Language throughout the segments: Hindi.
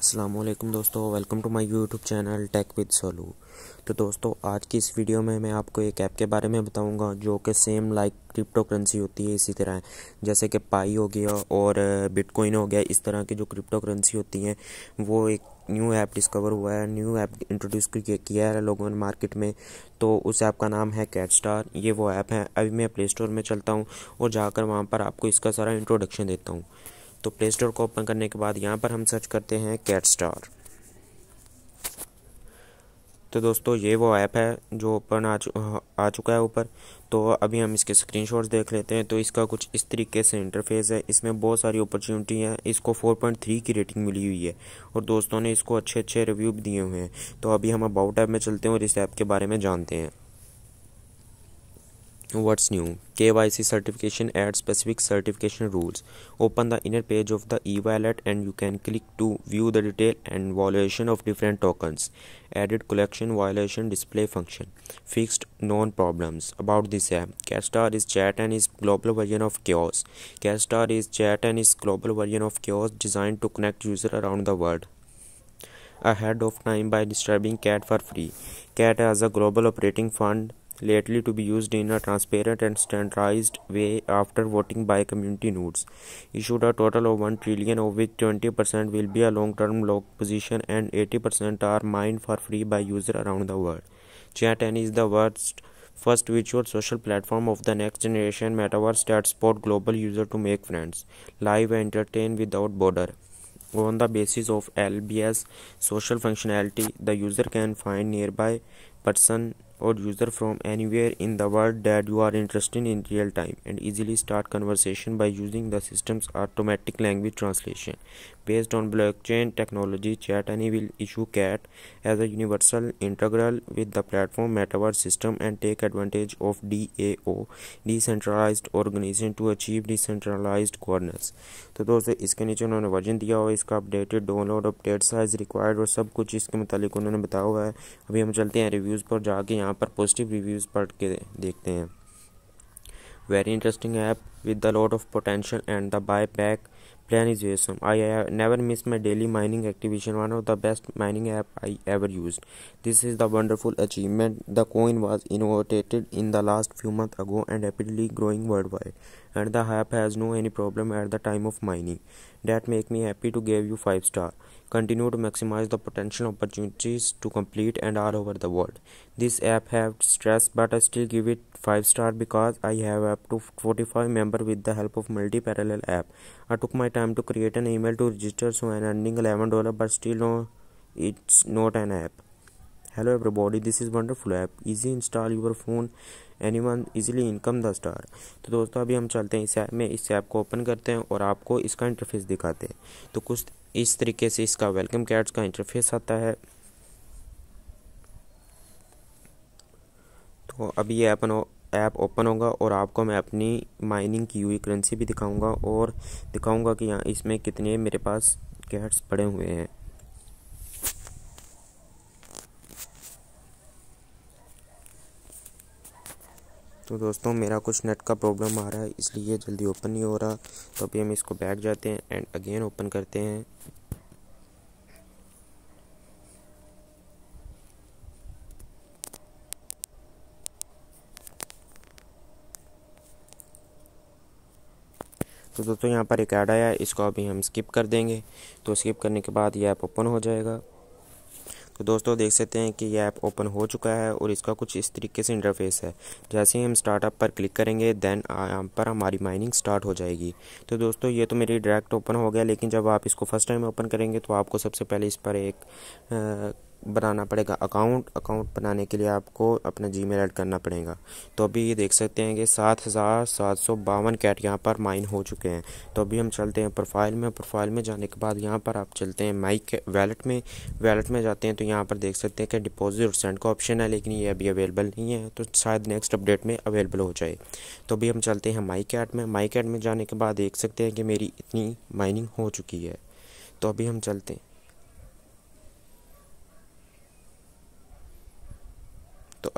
असलम दोस्तों welcome to my YouTube channel tech with Solu तो दोस्तों आज की इस वीडियो में मैं आपको एक ऐप के बारे में बताऊंगा जो कि सेम लाइक क्रिप्टो करेंसी होती है इसी तरह जैसे कि पाई हो गया और बिटकॉइन uh, हो गया इस तरह की जो क्रिप्टो करेंसी होती हैं वो एक न्यू ऐप डिस्कवर हुआ है न्यू ऐप इंट्रोड्यूस किया है लोगों ने मार्केट में तो उस ऐप का नाम है कैट स्टार ये वो ऐप है अभी मैं प्ले स्टोर में चलता हूँ और जाकर वहाँ पर आपको इसका सारा इंट्रोडक्शन देता हूँ तो प्ले स्टोर को ओपन करने के बाद यहाँ पर हम सर्च करते हैं कैट स्टार तो दोस्तों ये वो ऐप है जो ओपन आ, चु, आ चुका है ऊपर तो अभी हम इसके स्क्रीनशॉट्स देख लेते हैं तो इसका कुछ इस तरीके से इंटरफेस है इसमें बहुत सारी अपॉर्चुनिटी हैं इसको 4.3 की रेटिंग मिली हुई है और दोस्तों ने इसको अच्छे अच्छे रिव्यू भी दिए हुए हैं तो अभी हम अबाउट ऐप में चलते हैं और इस ऐप के बारे में जानते हैं what's new kyc certification add specific certification rules open the inner page of the e-wallet and you can click to view the detail and valuation of different tokens added collection violation display function fixed known problems about this app catstar is chat and is global version of chaos catstar is chat and is global version of chaos designed to connect users around the world ahead of time by disturbing cat for free cat has a global operating fund lately to be used in a transparent and standardized way after voting by community nodes. Issued a total of 1 trillion, of which 20% will be a long term lock position and 80% are mined for free by users around the world. ChatN is the world's first virtual social platform of the next generation metaverse that support global user to make friends, live and entertain without border. On the basis of LBS social functionality, the user can find nearby person or user from anywhere in the world that you are interested in real time and easily start conversation by using the system's automatic language translation based on blockchain technology chatani will issue cat as a universal integral with the platform metaverse system and take advantage of DAO decentralized organization to achieve decentralized governance तो दोस्तों इसके नीचे उन्होंने वर्जन दिया हुआ इसका updated download update size required और सब कुछ इसके मुतालिक उन्होंने बताया हुआ है अभी हम चलते हैं रिव्यूज़ पर जाके यहाँ यहाँ पर पॉजिटिव रिव्यूज़ पढ़ के देखते हैं very interesting app with a lot of potential and the buyback plan is awesome. I never miss my daily mining activation, one of the best mining app I ever used. This is the wonderful achievement. The coin was innovated in the last few months ago and rapidly growing worldwide. And the app has no any problem at the time of mining. That make me happy to give you 5 star. Continue to maximize the potential opportunities to complete and all over the world. This app have stress but I still give it 5 star because I have up to 45 members server with the help of multi-parallel app. I took my time to create an email to register so I'm earning $11 but still no, it's not an app. Hello everybody, this is wonderful app. Easy install your phone. Anyone easily income the star तो दोस्तों अभी हम चलते हैं इस ऐप में इस ऐप को ओपन करते हैं और आपको इसका इंटरफेस दिखाते हैं तो कुछ इस तरीके से इसका वेलकम कैट्स का इंटरफेस आता है तो अभी ये ऐप ऐप ओपन होगा और आपको मैं अपनी माइनिंग की हुई करेंसी भी दिखाऊंगा और दिखाऊंगा कि यहाँ इसमें कितने मेरे पास कैट्स पड़े हुए हैं तो दोस्तों मेरा कुछ नेट का प्रॉब्लम आ रहा है इसलिए जल्दी ओपन नहीं हो रहा तो अभी हम इसको बैक जाते हैं एंड अगेन ओपन करते हैं तो दोस्तों यहाँ पर एक ऐड आया इसको अभी हम स्किप कर देंगे तो स्किप करने के बाद ये ऐप ओपन हो जाएगा तो दोस्तों देख सकते हैं कि यह ऐप ओपन हो चुका है और इसका कुछ इस तरीके से इंटरफेस है जैसे ही हम स्टार्टअप पर क्लिक करेंगे देन यहाँ पर हमारी माइनिंग स्टार्ट हो जाएगी तो दोस्तों ये तो मेरी डायरेक्ट ओपन हो गया लेकिन जब आप इसको फर्स्ट टाइम ओपन करेंगे तो आपको सबसे पहले इस पर एक आ, बनाना पड़ेगा अकाउंट अकाउंट बनाने के लिए आपको अपना जी मेल ऐड करना पड़ेगा तो अभी ये देख सकते हैं कि सात हज़ार सात सौ बावन कैट यहाँ पर माइन हो चुके हैं तो अभी हम चलते हैं प्रोफाइल में प्रोफाइल में जाने के बाद यहाँ पर आप चलते हैं माइक वैलेट में वैलेट में जाते हैं तो यहाँ पर देख सकते हैं कि डिपॉजिट और सेंड का ऑप्शन है लेकिन ये अभी अवेलेबल नहीं है तो शायद नेक्स्ट अपडेट में अवेलेबल हो जाए तो अभी हम चलते हैं माई कैट में माई कैट में जाने के बाद देख सकते हैं कि मेरी इतनी माइनिंग हो चुकी है तो अभी हम चलते हैं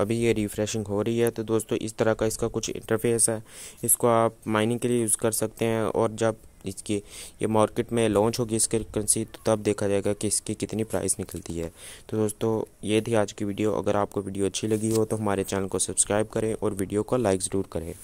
अभी ये रिफ्रेशिंग हो रही है तो दोस्तों इस तरह का इसका कुछ इंटरफेस है इसको आप माइनिंग के लिए यूज़ कर सकते हैं और जब इसकी ये मार्केट में लॉन्च होगी इसकी करेंसी तो तब देखा जाएगा कि इसकी कितनी प्राइस निकलती है तो दोस्तों ये थी आज की वीडियो अगर आपको वीडियो अच्छी लगी हो तो हमारे चैनल को सब्सक्राइब करें और वीडियो को लाइक ज़रूर करें